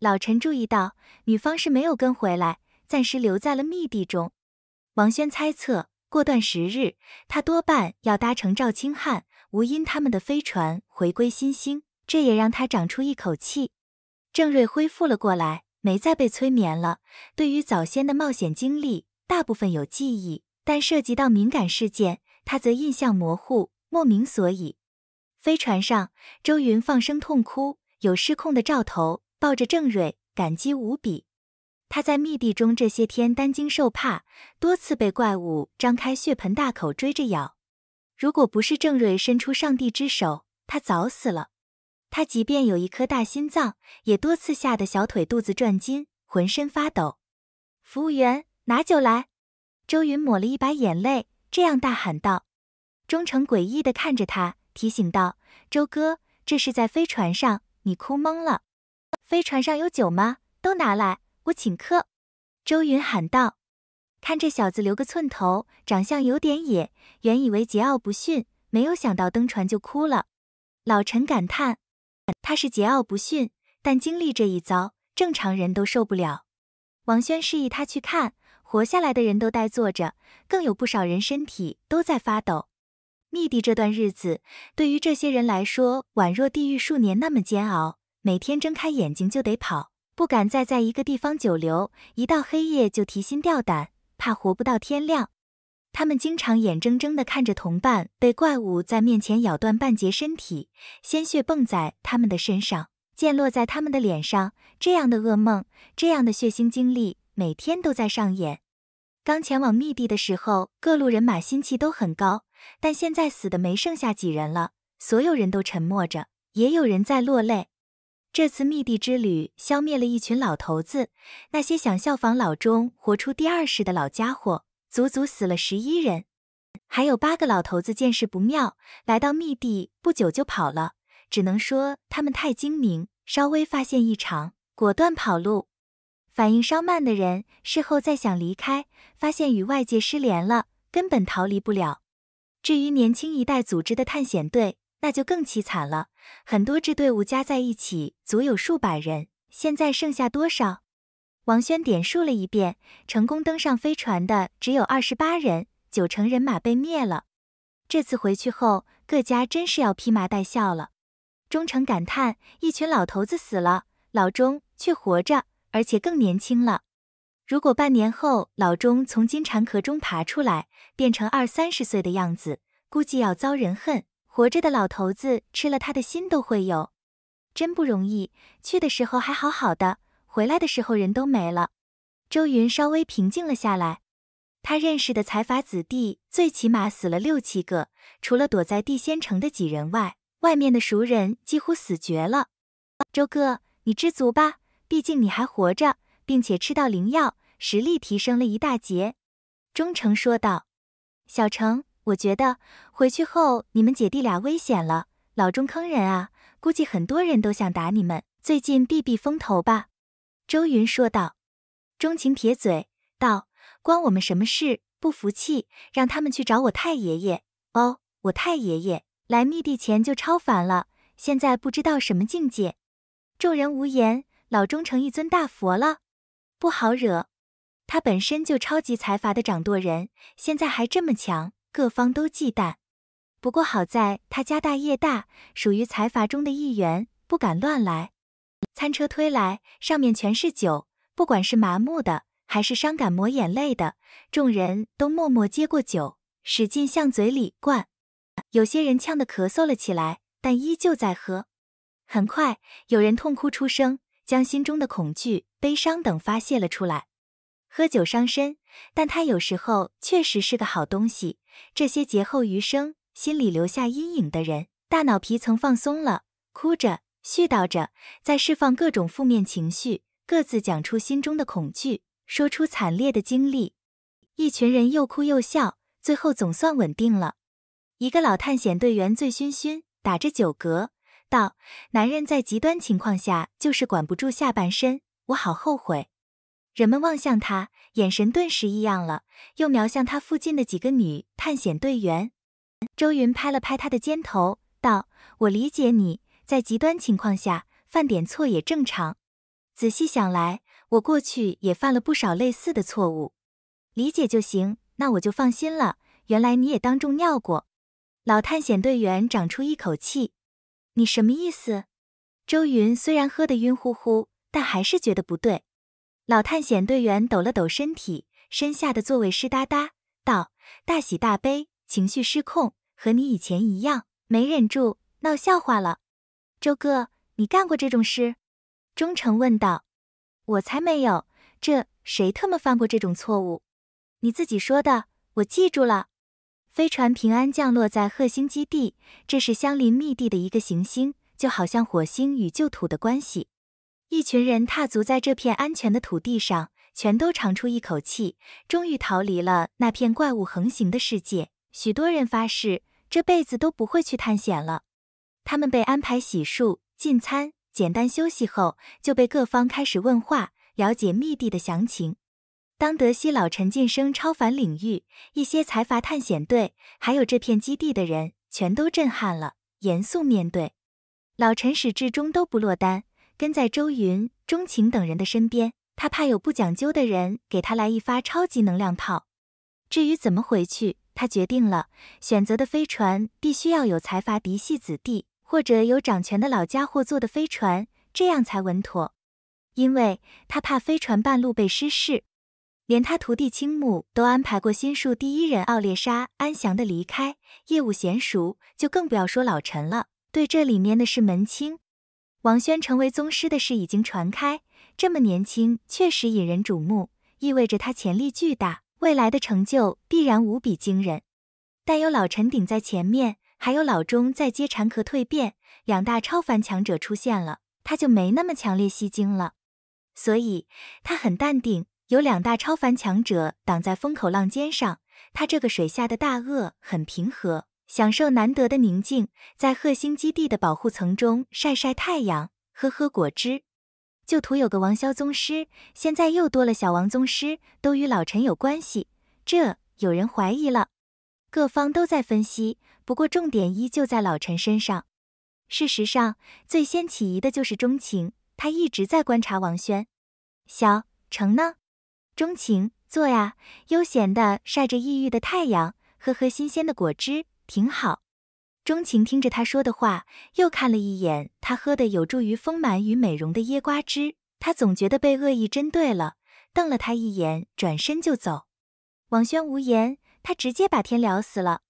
老陈注意到，女方是没有跟回来，暂时留在了密地中。王轩猜测，过段时日，他多半要搭乘赵清汉、吴因他们的飞船回归新星，这也让他长出一口气。郑瑞恢复了过来，没再被催眠了。对于早先的冒险经历，大部分有记忆，但涉及到敏感事件，他则印象模糊，莫名所以。飞船上，周云放声痛哭，有失控的兆头。抱着郑瑞，感激无比。他在密地中这些天担惊受怕，多次被怪物张开血盆大口追着咬，如果不是郑瑞伸出上帝之手，他早死了。他即便有一颗大心脏，也多次吓得小腿肚子转筋，浑身发抖。服务员，拿酒来！周云抹了一把眼泪，这样大喊道。忠诚诡异地看着他，提醒道：“周哥，这是在飞船上，你哭懵了。”飞船上有酒吗？都拿来，我请客。”周云喊道，“看这小子留个寸头，长相有点野，原以为桀骜不驯，没有想到登船就哭了。”老陈感叹：“他是桀骜不驯，但经历这一遭，正常人都受不了。”王轩示意他去看，活下来的人都呆坐着，更有不少人身体都在发抖。密地这段日子，对于这些人来说，宛若地狱数年那么煎熬。每天睁开眼睛就得跑，不敢再在一个地方久留。一到黑夜就提心吊胆，怕活不到天亮。他们经常眼睁睁地看着同伴被怪物在面前咬断半截身体，鲜血蹦在他们的身上，溅落在他们的脸上。这样的噩梦，这样的血腥经历，每天都在上演。刚前往密地的时候，各路人马心气都很高，但现在死的没剩下几人了，所有人都沉默着，也有人在落泪。这次密地之旅，消灭了一群老头子。那些想效仿老钟活出第二世的老家伙，足足死了十一人。还有八个老头子见势不妙，来到密地不久就跑了。只能说他们太精明，稍微发现异常，果断跑路。反应稍慢的人，事后再想离开，发现与外界失联了，根本逃离不了。至于年轻一代组织的探险队，那就更凄惨了，很多支队伍加在一起足有数百人，现在剩下多少？王轩点数了一遍，成功登上飞船的只有二十八人，九成人马被灭了。这次回去后，各家真是要披麻戴孝了。钟诚感叹：一群老头子死了，老钟却活着，而且更年轻了。如果半年后老钟从金蝉壳中爬出来，变成二三十岁的样子，估计要遭人恨。活着的老头子吃了他的心都会有，真不容易。去的时候还好好的，回来的时候人都没了。周云稍微平静了下来。他认识的财阀子弟最起码死了六七个，除了躲在地仙城的几人外，外面的熟人几乎死绝了。周哥，你知足吧，毕竟你还活着，并且吃到灵药，实力提升了一大截。忠诚说道。小城。我觉得回去后你们姐弟俩危险了，老钟坑人啊！估计很多人都想打你们，最近避避风头吧。”周云说道。钟情撇嘴道：“关我们什么事？不服气，让他们去找我太爷爷哦！我太爷爷来密地前就超凡了，现在不知道什么境界。”众人无言。老钟成一尊大佛了，不好惹。他本身就超级财阀的掌舵人，现在还这么强。各方都忌惮，不过好在他家大业大，属于财阀中的一员，不敢乱来。餐车推来，上面全是酒，不管是麻木的，还是伤感抹眼泪的，众人都默默接过酒，使劲向嘴里灌。有些人呛得咳嗽了起来，但依旧在喝。很快，有人痛哭出声，将心中的恐惧、悲伤等发泄了出来。喝酒伤身，但他有时候确实是个好东西。这些劫后余生、心里留下阴影的人，大脑皮层放松了，哭着、絮叨着，在释放各种负面情绪，各自讲出心中的恐惧，说出惨烈的经历。一群人又哭又笑，最后总算稳定了。一个老探险队员醉醺醺，打着酒嗝道：“男人在极端情况下就是管不住下半身，我好后悔。”人们望向他，眼神顿时异样了，又瞄向他附近的几个女探险队员。周云拍了拍他的肩头，道：“我理解你在极端情况下犯点错也正常。仔细想来，我过去也犯了不少类似的错误。理解就行，那我就放心了。原来你也当众尿过。”老探险队员长出一口气：“你什么意思？”周云虽然喝得晕乎乎，但还是觉得不对。老探险队员抖了抖身体，身下的座位湿哒哒，道：“大喜大悲，情绪失控，和你以前一样，没忍住，闹笑话了。”周哥，你干过这种事？忠诚问道。“我才没有，这谁他妈犯过这种错误？你自己说的，我记住了。”飞船平安降落在鹤星基地，这是相邻密地的一个行星，就好像火星与旧土的关系。一群人踏足在这片安全的土地上，全都长出一口气，终于逃离了那片怪物横行的世界。许多人发誓这辈子都不会去探险了。他们被安排洗漱、进餐、简单休息后，就被各方开始问话，了解密地的详情。当德西老陈晋升超凡领域，一些财阀探险队，还有这片基地的人，全都震撼了，严肃面对。老陈始至终都不落单。跟在周云、钟情等人的身边，他怕有不讲究的人给他来一发超级能量炮。至于怎么回去，他决定了，选择的飞船必须要有财阀嫡系子弟或者有掌权的老家伙坐的飞船，这样才稳妥。因为他怕飞船半路被失事，连他徒弟青木都安排过心术第一人奥列莎安详的离开。业务娴熟，就更不要说老陈了，对这里面的事门清。王轩成为宗师的事已经传开，这么年轻确实引人瞩目，意味着他潜力巨大，未来的成就必然无比惊人。但有老陈顶在前面，还有老钟在接蝉壳蜕变，两大超凡强者出现了，他就没那么强烈吸睛了。所以他很淡定，有两大超凡强者挡在风口浪尖上，他这个水下的大鳄很平和。享受难得的宁静，在鹤星基地的保护层中晒晒太阳，喝喝果汁。旧图有个王萧宗师，现在又多了小王宗师，都与老陈有关系，这有人怀疑了。各方都在分析，不过重点依旧在老陈身上。事实上，最先起疑的就是钟情，他一直在观察王轩。小成呢？钟情坐呀，悠闲的晒着异域的太阳，喝喝新鲜的果汁。挺好，钟情听着他说的话，又看了一眼他喝的有助于丰满与美容的椰瓜汁，他总觉得被恶意针对了，瞪了他一眼，转身就走。王轩无言，他直接把天聊死了。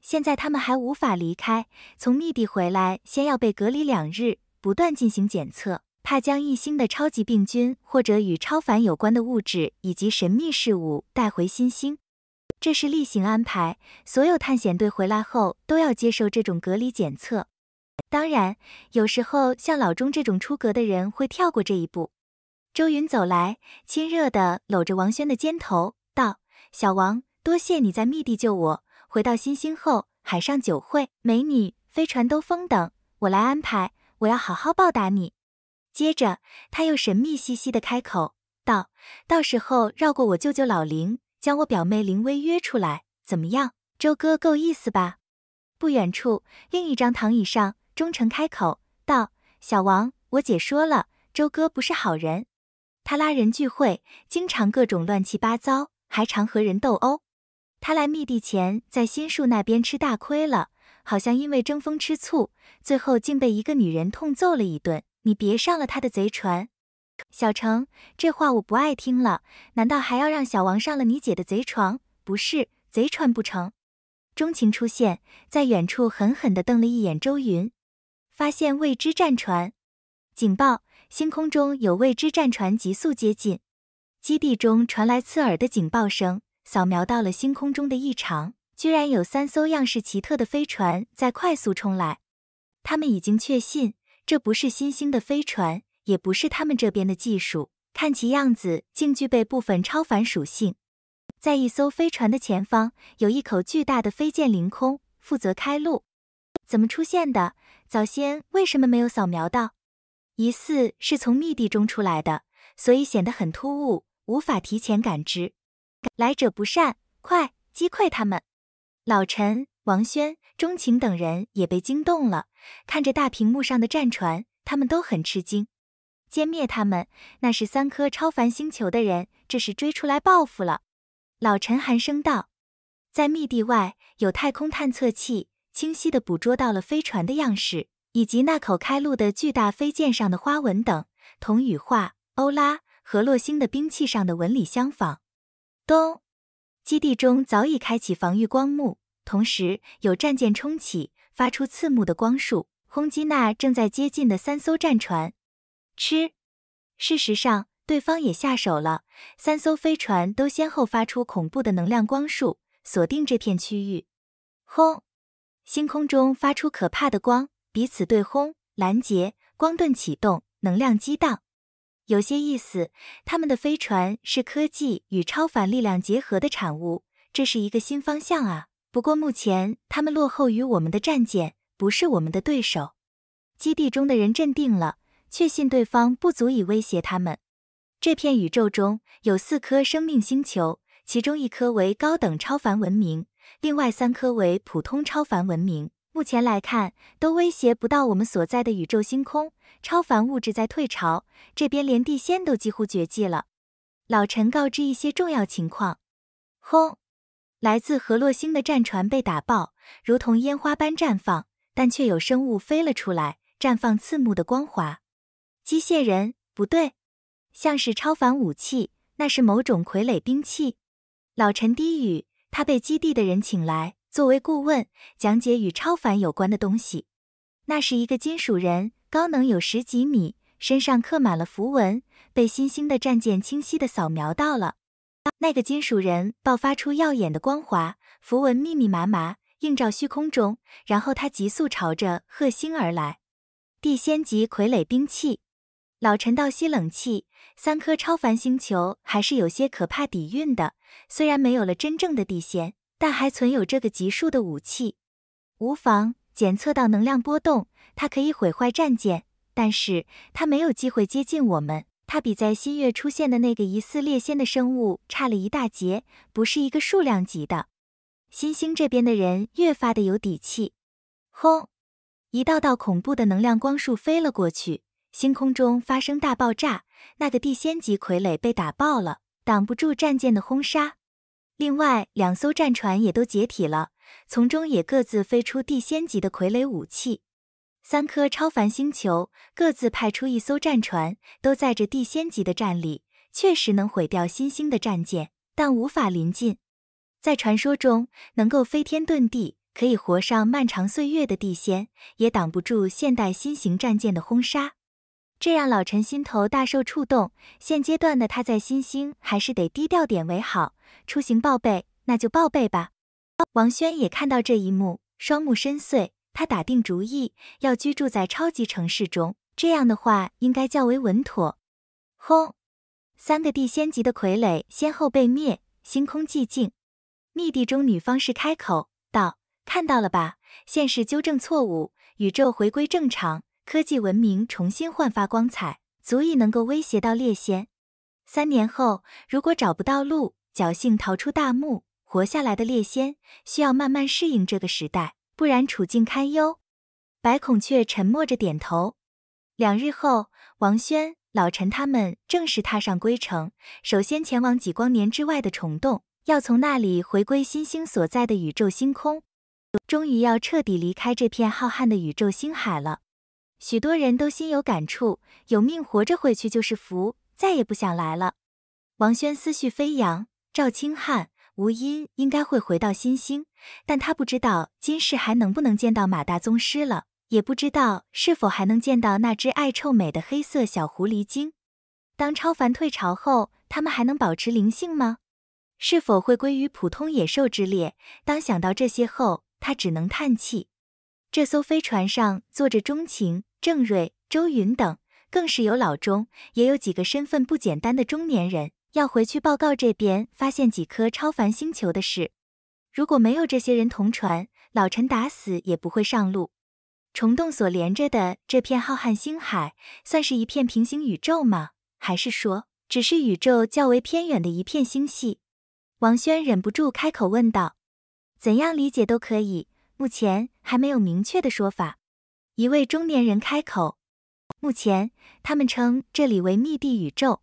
现在他们还无法离开，从密地回来先要被隔离两日，不断进行检测，怕将一星的超级病菌或者与超凡有关的物质以及神秘事物带回新星。这是例行安排，所有探险队回来后都要接受这种隔离检测。当然，有时候像老钟这种出格的人会跳过这一步。周云走来，亲热地搂着王轩的肩头，道：“小王，多谢你在密地救我。回到新星后，海上酒会、美女、飞船兜风等，我来安排。我要好好报答你。”接着，他又神秘兮兮的开口道：“到时候绕过我舅舅老林。”将我表妹林薇约出来，怎么样？周哥够意思吧？不远处，另一张躺椅上，忠诚开口道：“小王，我姐说了，周哥不是好人。他拉人聚会，经常各种乱七八糟，还常和人斗殴。他来密地前，在心术那边吃大亏了，好像因为争风吃醋，最后竟被一个女人痛揍了一顿。你别上了他的贼船。”小程，这话我不爱听了。难道还要让小王上了你姐的贼床？不是贼船不成？钟情出现在远处，狠狠的瞪了一眼周云。发现未知战船，警报！星空中有未知战船急速接近。基地中传来刺耳的警报声，扫描到了星空中的异常，居然有三艘样式奇特的飞船在快速冲来。他们已经确信，这不是新星的飞船。也不是他们这边的技术，看其样子竟具备部分超凡属性。在一艘飞船的前方，有一口巨大的飞剑凌空，负责开路。怎么出现的？早先为什么没有扫描到？疑似是从密地中出来的，所以显得很突兀，无法提前感知。来者不善，快击溃他们！老陈、王轩、钟情等人也被惊动了，看着大屏幕上的战船，他们都很吃惊。歼灭他们，那是三颗超凡星球的人，这是追出来报复了。老陈寒声道：“在密地外，有太空探测器清晰的捕捉到了飞船的样式，以及那口开路的巨大飞剑上的花纹等，同羽化、欧拉、和洛星的兵器上的纹理相仿。”咚！基地中早已开启防御光幕，同时有战舰冲起，发出刺目的光束，轰击那正在接近的三艘战船。吃，事实上，对方也下手了。三艘飞船都先后发出恐怖的能量光束，锁定这片区域。轰！星空中发出可怕的光，彼此对轰，拦截光盾启动，能量激荡，有些意思。他们的飞船是科技与超凡力量结合的产物，这是一个新方向啊。不过目前他们落后于我们的战舰，不是我们的对手。基地中的人镇定了。确信对方不足以威胁他们。这片宇宙中有四颗生命星球，其中一颗为高等超凡文明，另外三颗为普通超凡文明。目前来看，都威胁不到我们所在的宇宙星空。超凡物质在退潮，这边连地仙都几乎绝迹了。老陈告知一些重要情况。轰！来自河洛星的战船被打爆，如同烟花般绽放，但却有生物飞了出来，绽放刺目的光华。机械人不对，像是超凡武器，那是某种傀儡兵器。老陈低语，他被基地的人请来作为顾问，讲解与超凡有关的东西。那是一个金属人，高能有十几米，身上刻满了符文，被新兴的战舰清晰的扫描到了。那个金属人爆发出耀眼的光华，符文密密麻麻映照虚空中，然后他急速朝着贺星而来。地仙级傀儡兵器。老陈倒吸冷气，三颗超凡星球还是有些可怕底蕴的。虽然没有了真正的地仙，但还存有这个级数的武器，无妨。检测到能量波动，它可以毁坏战舰，但是它没有机会接近我们。它比在新月出现的那个疑似猎仙的生物差了一大截，不是一个数量级的。新星这边的人越发的有底气。轰！一道道恐怖的能量光束飞了过去。星空中发生大爆炸，那个地仙级傀儡被打爆了，挡不住战舰的轰杀。另外两艘战船也都解体了，从中也各自飞出地仙级的傀儡武器。三颗超凡星球各自派出一艘战船，都载着地仙级的战力，确实能毁掉新星的战舰，但无法临近。在传说中，能够飞天遁地、可以活上漫长岁月的地仙，也挡不住现代新型战舰的轰杀。这让老陈心头大受触动。现阶段的他在新兴还是得低调点为好，出行报备，那就报备吧。王轩也看到这一幕，双目深邃，他打定主意要居住在超级城市中，这样的话应该较为稳妥。轰！三个地仙级的傀儡先后被灭，星空寂静。密地中，女方士开口道：“看到了吧，现实纠正错误，宇宙回归正常。”科技文明重新焕发光彩，足以能够威胁到猎仙。三年后，如果找不到路，侥幸逃出大漠活下来的猎仙，需要慢慢适应这个时代，不然处境堪忧。白孔雀沉默着点头。两日后，王轩、老陈他们正式踏上归程，首先前往几光年之外的虫洞，要从那里回归新星所在的宇宙星空。终于要彻底离开这片浩瀚的宇宙星海了。许多人都心有感触，有命活着回去就是福，再也不想来了。王轩思绪飞扬，赵清汉、吴音应该会回到新星，但他不知道今世还能不能见到马大宗师了，也不知道是否还能见到那只爱臭美的黑色小狐狸精。当超凡退潮后，他们还能保持灵性吗？是否会归于普通野兽之列？当想到这些后，他只能叹气。这艘飞船上坐着钟情。郑瑞、周云等，更是有老中，也有几个身份不简单的中年人，要回去报告这边发现几颗超凡星球的事。如果没有这些人同船，老陈打死也不会上路。虫洞所连着的这片浩瀚星海，算是一片平行宇宙吗？还是说只是宇宙较为偏远的一片星系？王轩忍不住开口问道：“怎样理解都可以，目前还没有明确的说法。”一位中年人开口：“目前，他们称这里为密地宇宙。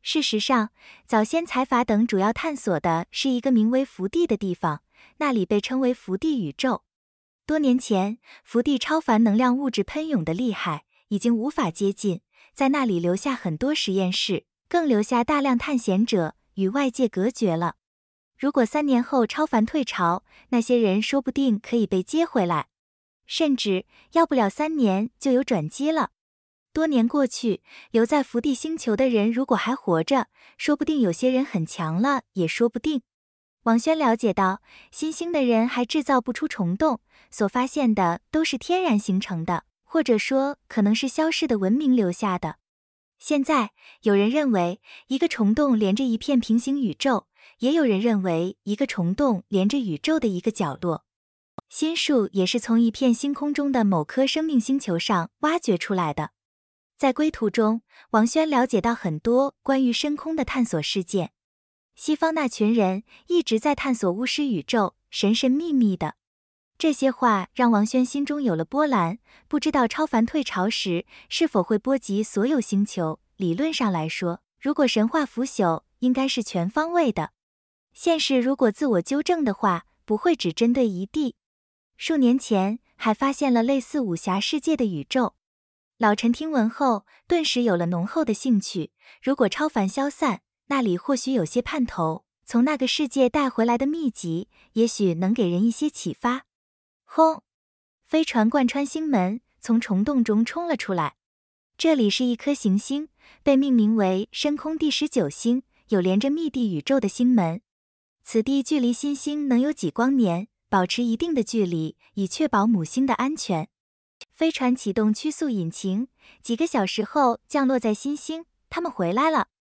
事实上，早先财阀等主要探索的是一个名为福地的地方，那里被称为福地宇宙。多年前，福地超凡能量物质喷涌的厉害，已经无法接近，在那里留下很多实验室，更留下大量探险者与外界隔绝了。如果三年后超凡退潮，那些人说不定可以被接回来。”甚至要不了三年就有转机了。多年过去，留在福地星球的人如果还活着，说不定有些人很强了，也说不定。王轩了解到，新星的人还制造不出虫洞，所发现的都是天然形成的，或者说可能是消逝的文明留下的。现在有人认为，一个虫洞连着一片平行宇宙，也有人认为一个虫洞连着宇宙的一个角落。仙树也是从一片星空中的某颗生命星球上挖掘出来的。在归途中，王轩了解到很多关于深空的探索事件。西方那群人一直在探索巫师宇宙，神神秘秘的。这些话让王轩心中有了波澜，不知道超凡退潮时是否会波及所有星球。理论上来说，如果神话腐朽，应该是全方位的。现实如果自我纠正的话，不会只针对一地。数年前还发现了类似武侠世界的宇宙，老陈听闻后顿时有了浓厚的兴趣。如果超凡消散，那里或许有些盼头。从那个世界带回来的秘籍，也许能给人一些启发。轰！飞船贯穿星门，从虫洞中冲了出来。这里是一颗行星，被命名为深空第十九星，有连着密地宇宙的星门。此地距离新星能有几光年？保持一定的距离，以确保母星的安全。飞船启动曲速引擎，几个小时后降落在新星。他们回来了。